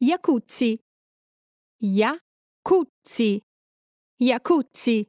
Jacuzzi. Jacuzzi. Jacuzzi.